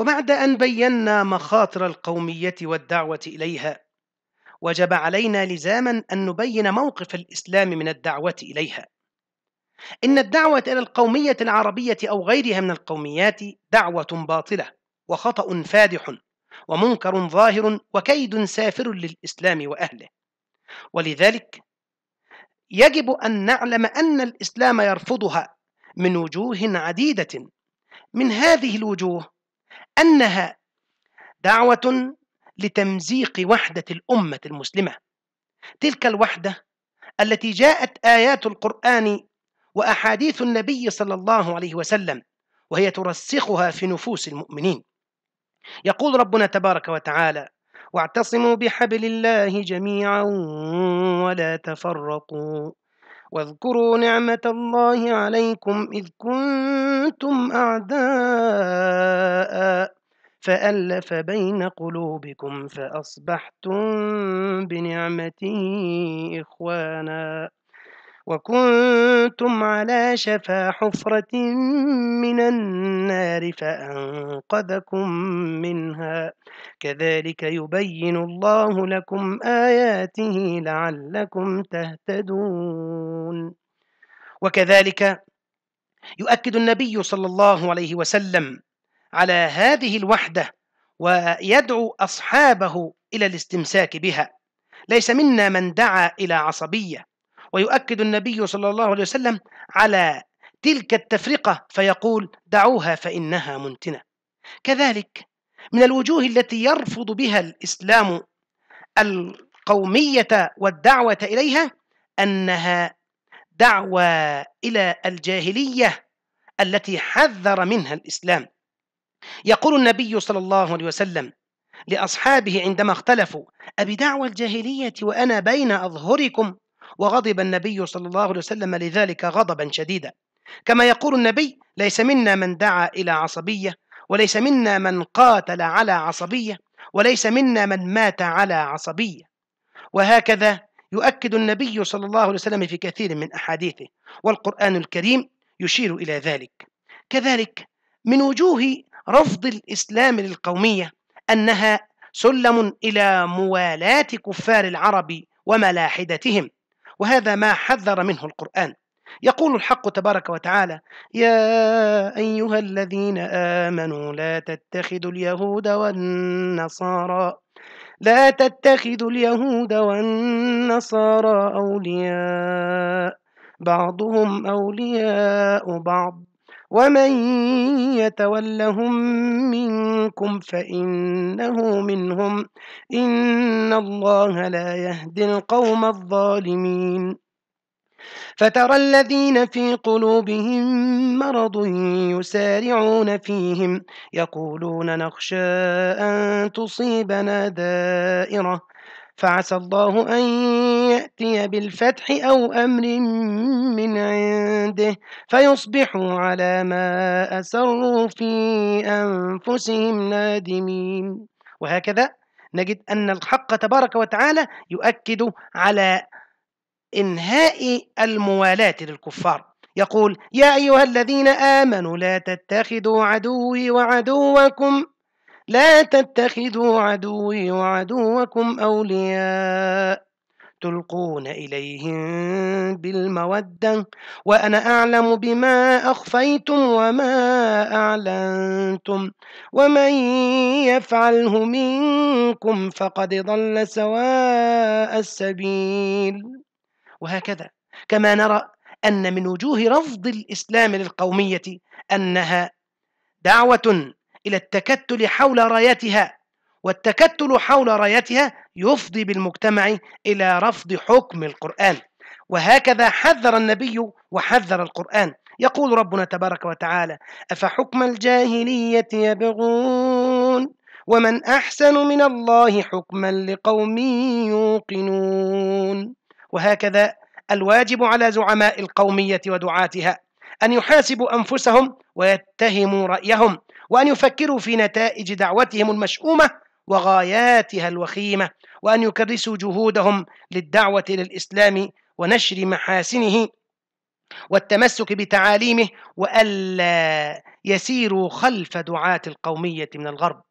وبعد أن بينا مخاطر القومية والدعوة إليها، وجب علينا لزاما أن نبين موقف الإسلام من الدعوة إليها. إن الدعوة إلى القومية العربية أو غيرها من القوميات دعوة باطلة، وخطأ فادح، ومنكر ظاهر، وكيد سافر للإسلام وأهله. ولذلك يجب أن نعلم أن الإسلام يرفضها من وجوه عديدة، من هذه الوجوه أنها دعوة لتمزيق وحدة الأمة المسلمة تلك الوحدة التي جاءت آيات القرآن وأحاديث النبي صلى الله عليه وسلم وهي ترسخها في نفوس المؤمنين يقول ربنا تبارك وتعالى واعتصموا بحبل الله جميعا ولا تفرقوا واذكروا نعمة الله عليكم إذ كنتم أعداء فألف بين قلوبكم فأصبحتم بنعمته إخوانا وكنتم على شفا حفرة من النار فأنقذكم منها كذلك يبين الله لكم آياته لعلكم تهتدون وكذلك يؤكد النبي صلى الله عليه وسلم على هذه الوحدة ويدعو أصحابه إلى الاستمساك بها ليس منا من دعا إلى عصبية ويؤكد النبي صلى الله عليه وسلم على تلك التفرقة فيقول دعوها فإنها منتنة كذلك من الوجوه التي يرفض بها الإسلام القومية والدعوة إليها أنها دعوة إلى الجاهلية التي حذر منها الإسلام يقول النبي صلى الله عليه وسلم لأصحابه عندما اختلفوا أبي دعوة الجاهلية وأنا بين أظهركم وغضب النبي صلى الله عليه وسلم لذلك غضبا شديدا كما يقول النبي ليس منا من دعا إلى عصبية وليس منا من قاتل على عصبية وليس منا من مات على عصبية وهكذا يؤكد النبي صلى الله عليه وسلم في كثير من أحاديثه والقرآن الكريم يشير إلى ذلك كذلك من وجوه رفض الإسلام للقومية أنها سلم إلى موالاة كفار العرب وملاحدتهم وهذا ما حذر منه القرآن يقول الحق تبارك وتعالى يا أيها الذين آمنوا لا تتخذوا اليهود والنصارى لا تتخذوا اليهود والنصارى أولياء بعضهم أولياء بعض ومن يتولهم منكم فإنه منهم إن الله لا يهدي القوم الظالمين فترى الذين في قلوبهم مرض يسارعون فيهم يقولون نخشى أن تصيبنا دائرة فعسى الله أن يأتي بالفتح أو أمر من عنده فيصبحوا على ما أسروا في أنفسهم نادمين وهكذا نجد أن الحق تبارك وتعالى يؤكد على إنهاء الموالاة للكفار يقول يا أيها الذين آمنوا لا تتخذوا عدوي وعدوكم لا تتخذوا عدوي وعدوكم أولياء تلقون إليهم بالمودة وأنا أعلم بما أخفيتم وما أعلنتم ومن يفعله منكم فقد ضل سواء السبيل وهكذا كما نرى أن من وجوه رفض الإسلام للقومية أنها دعوة إلى التكتل حول رايتها والتكتل حول رايتها يفضي بالمجتمع إلى رفض حكم القرآن وهكذا حذر النبي وحذر القرآن يقول ربنا تبارك وتعالى أفحكم الجاهلية يبغون ومن أحسن من الله حكما لقوم يوقنون وهكذا الواجب على زعماء القومية ودعاتها أن يحاسبوا أنفسهم ويتهموا رأيهم وأن يفكروا في نتائج دعوتهم المشؤومة وغاياتها الوخيمة وأن يكرسوا جهودهم للدعوة للإسلام ونشر محاسنه والتمسك بتعاليمه وألا يسيروا خلف دعاة القومية من الغرب